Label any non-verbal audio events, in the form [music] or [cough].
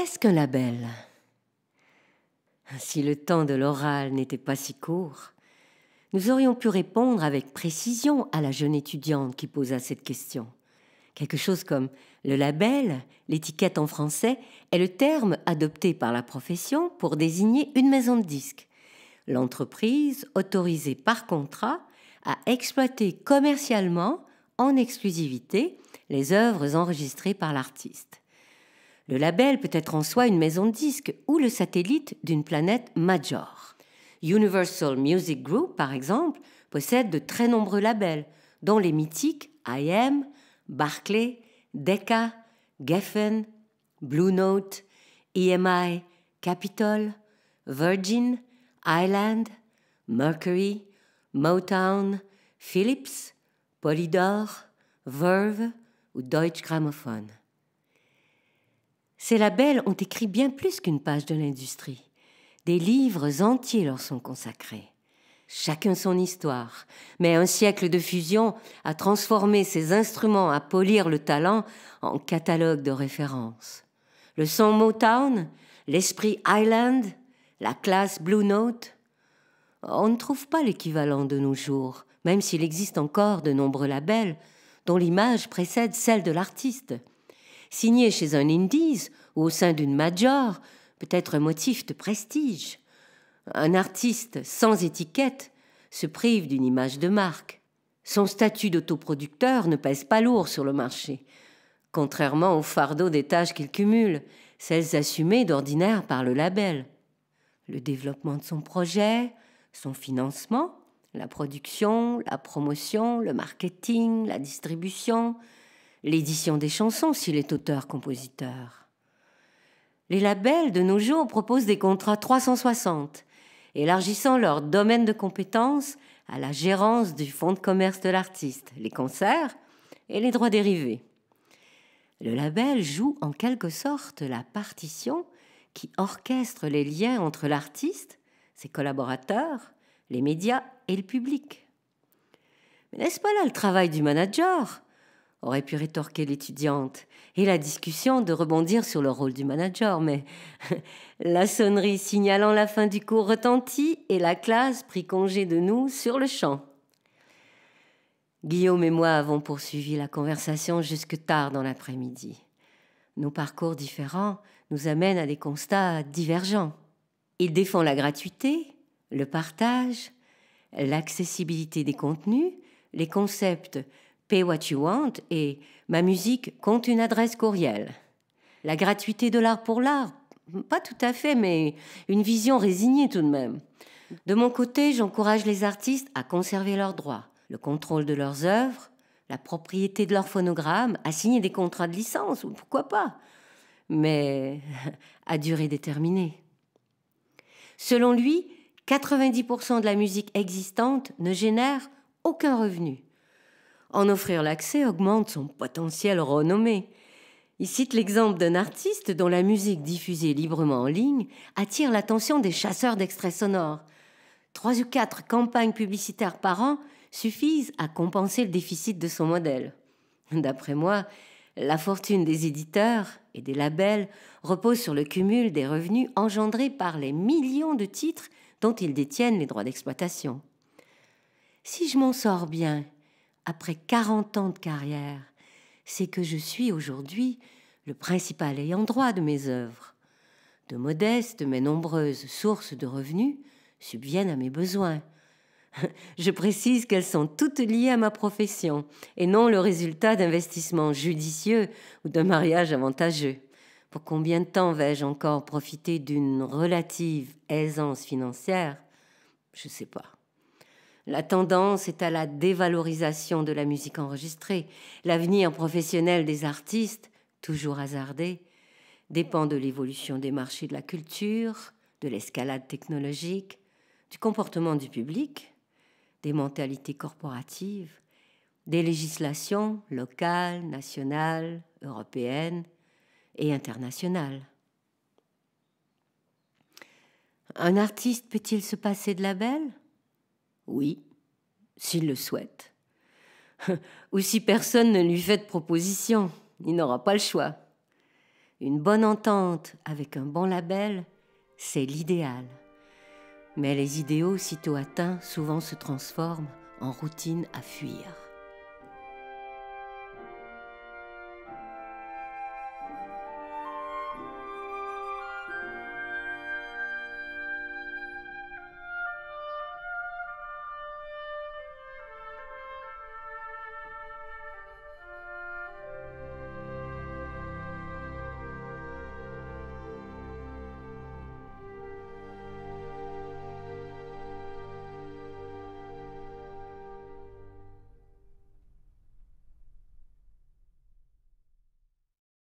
Qu'est-ce qu'un label Si le temps de l'oral n'était pas si court, nous aurions pu répondre avec précision à la jeune étudiante qui posa cette question. Quelque chose comme le label, l'étiquette en français, est le terme adopté par la profession pour désigner une maison de disques. L'entreprise autorisée par contrat à exploiter commercialement, en exclusivité, les œuvres enregistrées par l'artiste. Le label peut être en soi une maison de disques ou le satellite d'une planète major. Universal Music Group, par exemple, possède de très nombreux labels, dont les mythiques IM, Barclay, Decca, Geffen, Blue Note, EMI, Capitol, Virgin, Island, Mercury, Motown, Philips, Polydor, Verve ou Deutsche Grammophon. Ces labels ont écrit bien plus qu'une page de l'industrie. Des livres entiers leur sont consacrés. Chacun son histoire, mais un siècle de fusion a transformé ces instruments à polir le talent en catalogue de référence. Le son Motown, l'esprit Island, la classe Blue Note, on ne trouve pas l'équivalent de nos jours, même s'il existe encore de nombreux labels dont l'image précède celle de l'artiste signé chez un indies ou au sein d'une major peut être un motif de prestige. Un artiste sans étiquette se prive d'une image de marque. Son statut d'autoproducteur ne pèse pas lourd sur le marché, contrairement au fardeau des tâches qu'il cumule, celles assumées d'ordinaire par le label. Le développement de son projet, son financement, la production, la promotion, le marketing, la distribution, l'édition des chansons s'il est auteur-compositeur. Les labels de nos jours proposent des contrats 360, élargissant leur domaine de compétences à la gérance du fonds de commerce de l'artiste, les concerts et les droits dérivés. Le label joue en quelque sorte la partition qui orchestre les liens entre l'artiste, ses collaborateurs, les médias et le public. Mais n'est-ce pas là le travail du manager aurait pu rétorquer l'étudiante, et la discussion de rebondir sur le rôle du manager, mais [laughs] la sonnerie signalant la fin du cours retentit et la classe prit congé de nous sur le champ. Guillaume et moi avons poursuivi la conversation jusque tard dans l'après-midi. Nos parcours différents nous amènent à des constats divergents. Il défend la gratuité, le partage, l'accessibilité des contenus, les concepts Pay What You Want et Ma musique compte une adresse courriel. La gratuité de l'art pour l'art, pas tout à fait, mais une vision résignée tout de même. De mon côté, j'encourage les artistes à conserver leurs droits, le contrôle de leurs œuvres, la propriété de leurs phonogrammes, à signer des contrats de licence, ou pourquoi pas, mais [laughs] à durée déterminée. Selon lui, 90% de la musique existante ne génère aucun revenu. En offrir l'accès augmente son potentiel renommé. Il cite l'exemple d'un artiste dont la musique diffusée librement en ligne attire l'attention des chasseurs d'extraits sonores. Trois ou quatre campagnes publicitaires par an suffisent à compenser le déficit de son modèle. D'après moi, la fortune des éditeurs et des labels repose sur le cumul des revenus engendrés par les millions de titres dont ils détiennent les droits d'exploitation. Si je m'en sors bien après 40 ans de carrière, c'est que je suis aujourd'hui le principal ayant droit de mes œuvres. De modestes mais nombreuses sources de revenus subviennent à mes besoins. [laughs] Je précise qu'elles sont toutes liées à ma profession et non le résultat d'investissements judicieux ou d'un mariage avantageux. Pour combien de temps vais-je encore profiter d'une relative aisance financière Je ne sais pas. La tendance est à la dévalorisation de la musique enregistrée. L'avenir professionnel des artistes, toujours hasardé, dépend de l'évolution des marchés de la culture, de l'escalade technologique, du comportement du public, des mentalités corporatives, des législations locales, nationales, européennes et internationales. Un artiste peut-il se passer de belle oui, s'il le souhaite. [laughs] Ou si personne ne lui fait de proposition, il n'aura pas le choix. Une bonne entente avec un bon label, c'est l'idéal. Mais les idéaux, sitôt atteints, souvent se transforment en routine à fuir.